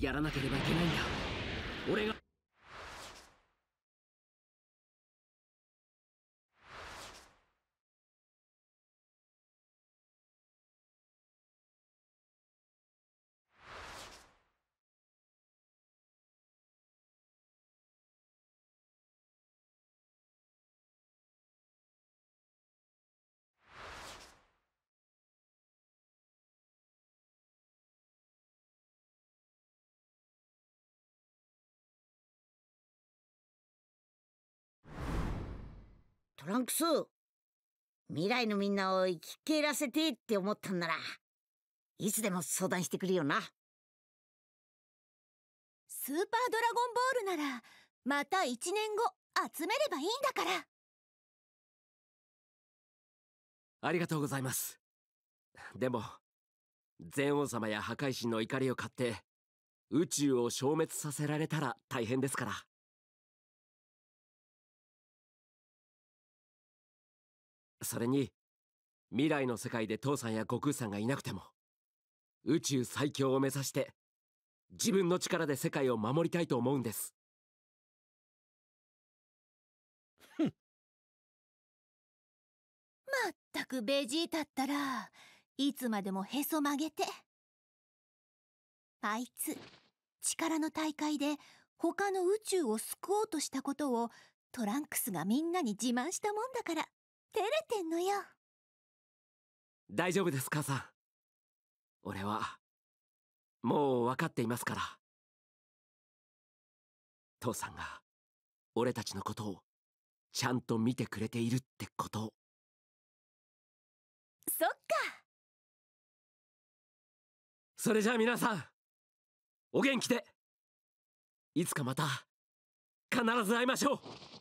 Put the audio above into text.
やらなければいけないんだ俺がトランクス未来のみんなを生き切らせてって思ったんならいつでも相談してくるよなスーパードラゴンボールならまた1年後集めればいいんだからありがとうございますでも禅王様や破壊神の怒りを買って宇宙を消滅させられたら大変ですからそれに未来の世界で父さんや悟空さんがいなくても宇宙最強を目指して自分の力で世界を守りたいと思うんですまったくベジータったらいつまでもへそ曲げてあいつ力の大会で他の宇宙を救おうとしたことをトランクスがみんなに自慢したもんだから照れてんのよ大丈夫です母さん俺はもう分かっていますから父さんが俺たちのことをちゃんと見てくれているってことそっかそれじゃあ皆さんお元気でいつかまた必ず会いましょう